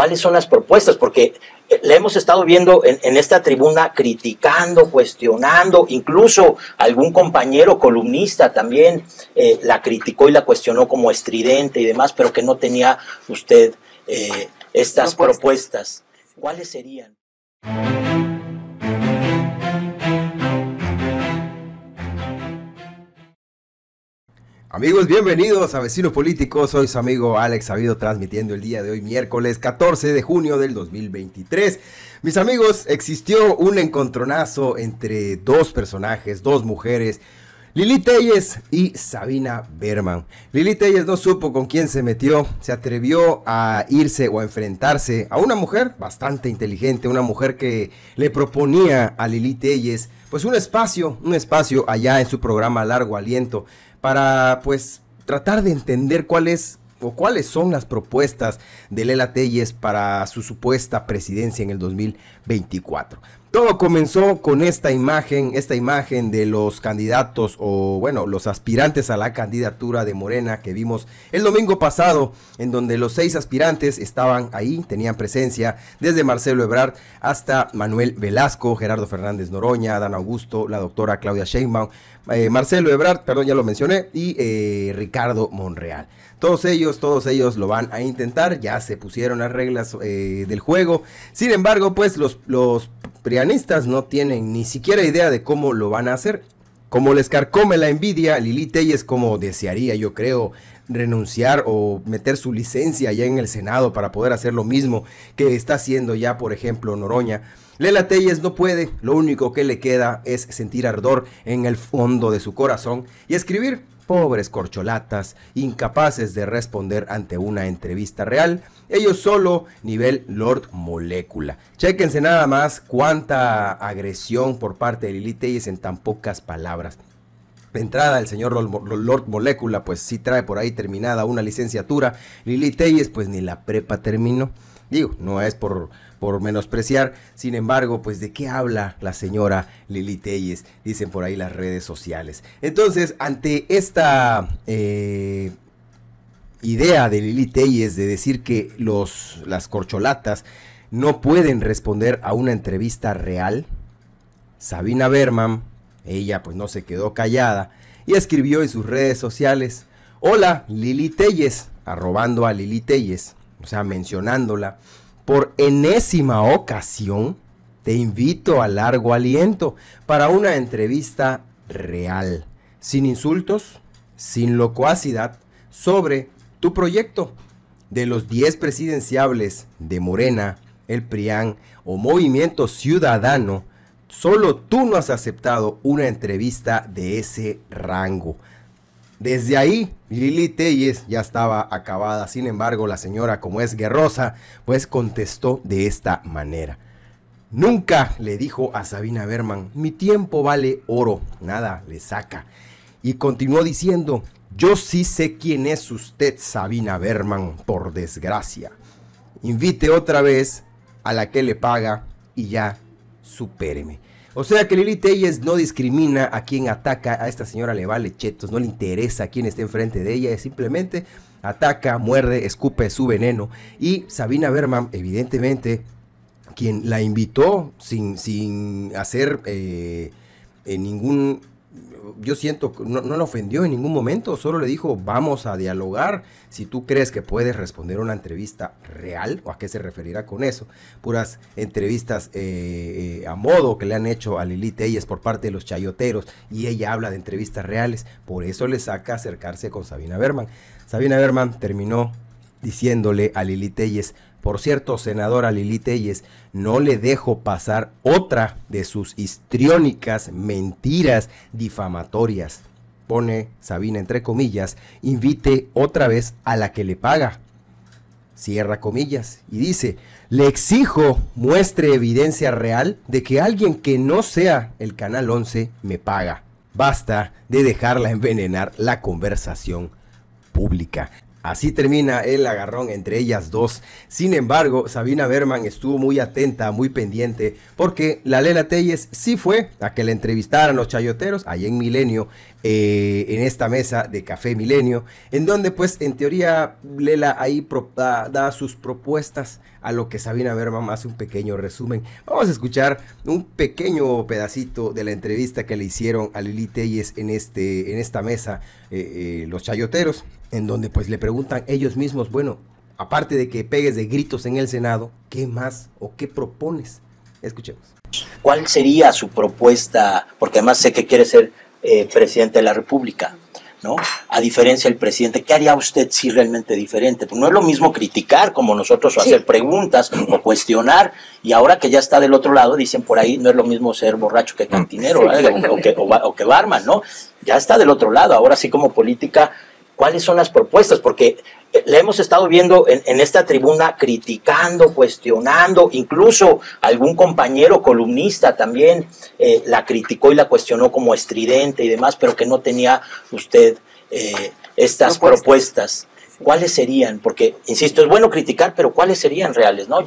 cuáles son las propuestas, porque eh, la hemos estado viendo en, esta tribuna criticando, cuestionando, incluso algún compañero columnista también eh, la criticó y la cuestionó como estridente y demás, pero que no tenía usted eh, estas propuestas. ¿Cuáles serían? Amigos, bienvenidos a Vecinos Políticos. Soy su amigo Alex Sabido transmitiendo el día de hoy, miércoles 14 de junio del 2023. Mis amigos, existió un encontronazo entre dos personajes, dos mujeres. Lili Telles y Sabina Berman. Lili Telles no supo con quién se metió, se atrevió a irse o a enfrentarse a una mujer bastante inteligente, una mujer que le proponía a Lili Telles pues un espacio, un espacio allá en su programa Largo Aliento para pues tratar de entender cuáles o cuáles son las propuestas de Lela Telles para su supuesta presidencia en el 2024. Todo comenzó con esta imagen, esta imagen de los candidatos o bueno, los aspirantes a la candidatura de Morena que vimos el domingo pasado, en donde los seis aspirantes estaban ahí, tenían presencia, desde Marcelo Ebrard hasta Manuel Velasco, Gerardo Fernández Noroña, Dan Augusto, la doctora Claudia Sheinbaum, eh, Marcelo Ebrard, perdón, ya lo mencioné, y eh, Ricardo Monreal. Todos ellos, todos ellos lo van a intentar, ya se pusieron las reglas eh, del juego. Sin embargo, pues los, los no tienen ni siquiera idea de cómo lo van a hacer. Como les carcome la envidia, Lili Telles como desearía, yo creo, renunciar o meter su licencia ya en el Senado para poder hacer lo mismo que está haciendo ya, por ejemplo, Noroña. Lela Telles no puede, lo único que le queda es sentir ardor en el fondo de su corazón y escribir pobres corcholatas, incapaces de responder ante una entrevista real, ellos solo nivel Lord Molécula. Chéquense nada más cuánta agresión por parte de Lili Telles en tan pocas palabras. De entrada, el señor Lord Molécula, pues sí trae por ahí terminada una licenciatura. Lili Telles, pues ni la prepa terminó. Digo, no es por por menospreciar. Sin embargo, pues de qué habla la señora Lili Telles, dicen por ahí las redes sociales. Entonces, ante esta eh, idea de Lili Telles de decir que los, las corcholatas no pueden responder a una entrevista real, Sabina Berman, ella pues no se quedó callada y escribió en sus redes sociales, hola Lili Telles, arrobando a Lili Telles, o sea, mencionándola por enésima ocasión, te invito a largo aliento para una entrevista real, sin insultos, sin locuacidad, sobre tu proyecto. De los 10 presidenciables de Morena, el PRIAN o Movimiento Ciudadano, solo tú no has aceptado una entrevista de ese rango. Desde ahí, Lili Telles ya estaba acabada. Sin embargo, la señora, como es guerrosa, pues contestó de esta manera. Nunca le dijo a Sabina Berman, mi tiempo vale oro, nada le saca. Y continuó diciendo, yo sí sé quién es usted, Sabina Berman, por desgracia. Invite otra vez a la que le paga y ya supéreme. O sea que Lili Telles no discrimina a quien ataca, a esta señora le vale chetos, no le interesa a quien esté enfrente de ella, simplemente ataca, muerde, escupe su veneno. Y Sabina Berman, evidentemente, quien la invitó sin, sin hacer eh, eh, ningún yo siento, que no la ofendió en ningún momento, solo le dijo, vamos a dialogar, si tú crees que puedes responder una entrevista real, o a qué se referirá con eso, puras entrevistas eh, eh, a modo que le han hecho a Lilith es por parte de los chayoteros, y ella habla de entrevistas reales, por eso le saca acercarse con Sabina Berman. Sabina Berman terminó diciéndole a Lili Telles, por cierto, senadora Lili Telles, no le dejo pasar otra de sus histriónicas mentiras difamatorias. Pone Sabina entre comillas, invite otra vez a la que le paga. Cierra comillas y dice, le exijo muestre evidencia real de que alguien que no sea el Canal 11 me paga. Basta de dejarla envenenar la conversación pública. Así termina el agarrón entre ellas dos. Sin embargo, Sabina Berman estuvo muy atenta, muy pendiente, porque la Lela Telles sí fue a que la entrevistaran los chayoteros ahí en Milenio, eh, en esta mesa de Café Milenio, en donde pues en teoría Lela ahí da, sus propuestas a lo que Sabina Berman hace un pequeño resumen. Vamos a escuchar un pequeño pedacito de la entrevista que le hicieron a Lili Telles en, este, en esta mesa, eh, eh, los chayoteros en donde pues le preguntan ellos mismos, bueno, aparte de que pegues de gritos en el Senado, ¿qué más o qué propones? Escuchemos. ¿Cuál sería su propuesta? Porque además sé que quiere ser eh, presidente de la República, ¿no? A diferencia del presidente, ¿qué haría usted si realmente diferente? Pues no es lo mismo criticar como nosotros o hacer preguntas o cuestionar. Y ahora que ya está del otro lado, dicen por ahí, no es lo mismo ser borracho que ah. cantinero o, que, o que barman, ¿no? Ya está del otro lado. Ahora sí como política cuáles son las propuestas, porque eh, le hemos estado viendo en, esta tribuna criticando, cuestionando, incluso algún compañero columnista también eh, la criticó y la cuestionó como estridente y demás, pero que no tenía usted eh, estas propuestas. ¿Cuáles serían? Porque, insisto, es bueno criticar, pero ¿cuáles serían reales? ¿no?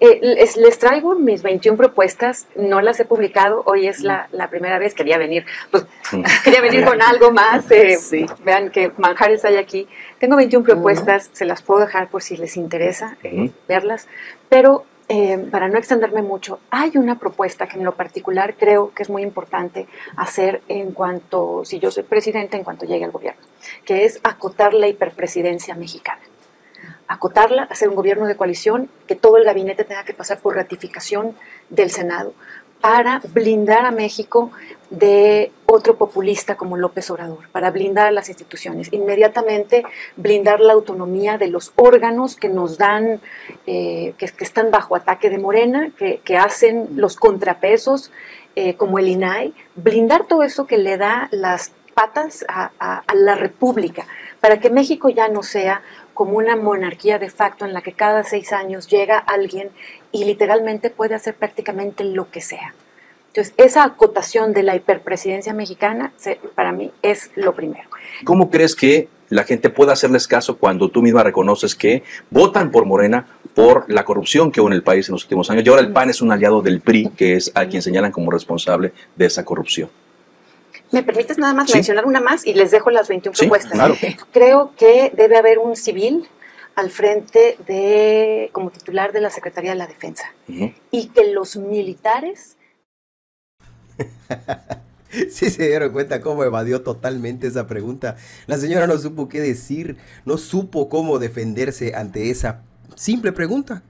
Eh, les, traigo mis 21 propuestas, no las he publicado, hoy es la, primera vez, quería venir, pues, mm. quería venir con algo más, eh, vean que manjares hay aquí. Tengo 21 propuestas, se las puedo dejar por si les interesa eh, verlas, pero eh, para no extenderme mucho, hay una propuesta que en lo particular creo que es muy importante hacer en cuanto, si yo soy presidente, en cuanto llegue al gobierno, que es acotar la hiperpresidencia mexicana acotarla, hacer un gobierno de coalición, que todo el gabinete tenga que pasar por ratificación del Senado para blindar a México de otro populista como López Obrador, para blindar a las instituciones, inmediatamente blindar la autonomía de los órganos que nos dan, eh, que, están bajo ataque de Morena, que, hacen los contrapesos eh, como el INAI, blindar todo eso que le da las patas a, a la República, para que México ya no sea como una monarquía de facto en la que cada seis años llega alguien y literalmente puede hacer prácticamente lo que sea. Entonces, esa acotación de la hiperpresidencia mexicana, para mí, es lo primero. ¿Cómo crees que la gente pueda hacerles caso cuando tú misma reconoces que votan por Morena por la corrupción que hubo en el país en los últimos años y ahora el mm. PAN es un aliado del PRI, que es a quien señalan como responsable de esa corrupción? ¿Me permites nada más mencionar una más y les dejo las 21 propuestas? Creo que debe haber un civil al frente de, como titular de la Secretaría de la Defensa. Y que los militares... sí se dieron cuenta cómo evadió totalmente esa pregunta. La señora no supo qué decir, no supo cómo defenderse ante esa simple pregunta.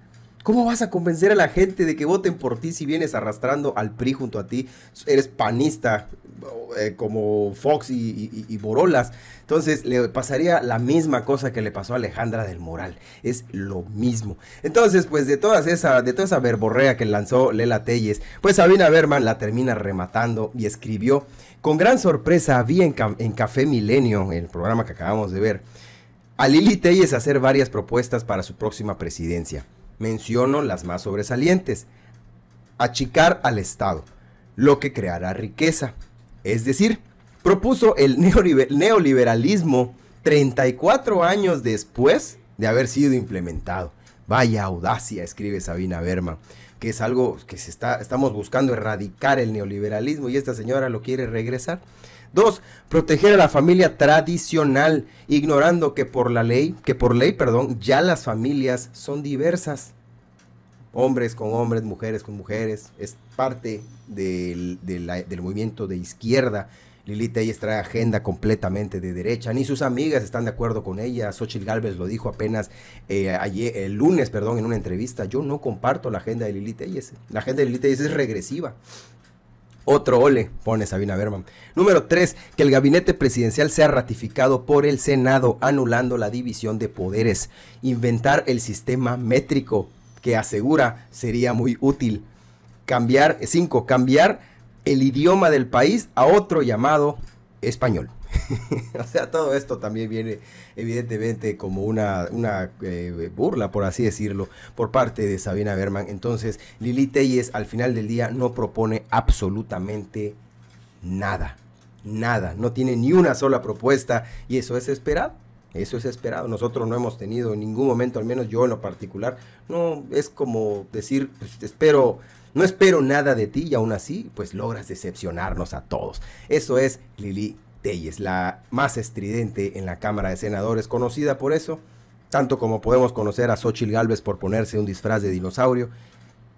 ¿Cómo vas a convencer a la gente de que voten por ti si vienes arrastrando al PRI junto a ti? Eres panista eh, como Fox y, y, Borolas. Entonces le pasaría la misma cosa que le pasó a Alejandra del Moral. Es lo mismo. Entonces, pues de, todas esa, de toda esa verborrea que lanzó Lela Telles, pues Sabina Berman la termina rematando y escribió, con gran sorpresa vi en, en Café Milenio, el programa que acabamos de ver, a Lili Telles hacer varias propuestas para su próxima presidencia. Menciono las más sobresalientes. Achicar al Estado, lo que creará riqueza. Es decir, propuso el neoliberalismo 34 años después de haber sido implementado. Vaya audacia, escribe Sabina Berman, que es algo que se está, estamos buscando erradicar el neoliberalismo y esta señora lo quiere regresar. Dos, proteger a la familia tradicional, ignorando que por la ley, que por ley, perdón, ya las familias son diversas. Hombres con hombres, mujeres con mujeres. Es parte del, movimiento de izquierda. Lilith Telles trae agenda completamente de derecha, ni sus amigas están de acuerdo con ella. Xochitl Galvez lo dijo apenas eh, ayer, el lunes, en una entrevista. Yo no comparto la agenda de Lilith Telles. La agenda de Lilith Telles es regresiva. Otro ole, pone Sabina Berman. Número 3, que el gabinete presidencial sea ratificado por el Senado, anulando la división de poderes. Inventar el sistema métrico, que asegura sería muy útil. Cambiar, 5, cambiar el idioma del país a otro llamado español. o sea, todo esto también viene evidentemente como una, una eh, burla, por así decirlo, por parte de Sabina Berman. Entonces, Lili Telles al final del día no propone absolutamente nada. Nada, no tiene ni una sola propuesta y eso es esperado. Eso es esperado. Nosotros no hemos tenido en ningún momento, al menos yo en lo particular, no es como decir, pues, espero, no espero nada de ti y aún así, pues logras decepcionarnos a todos. Eso es Lili Telles, la más estridente en la Cámara de Senadores, conocida por eso, tanto como podemos conocer a Xochitl Gálvez por ponerse un disfraz de dinosaurio,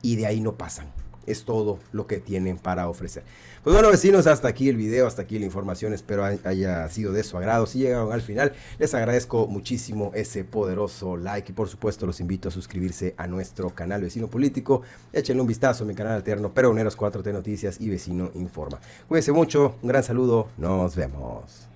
y de ahí no pasan es todo lo que tienen para ofrecer. Pues bueno, vecinos, hasta aquí el video, hasta aquí la información. Espero haya sido de su agrado. Si llegaron al final, les agradezco muchísimo ese poderoso like y por supuesto los invito a suscribirse a nuestro canal Vecino Político. Échenle un vistazo a mi canal alterno Peroneros 4T Noticias y Vecino Informa. Cuídense mucho, un gran saludo, nos vemos.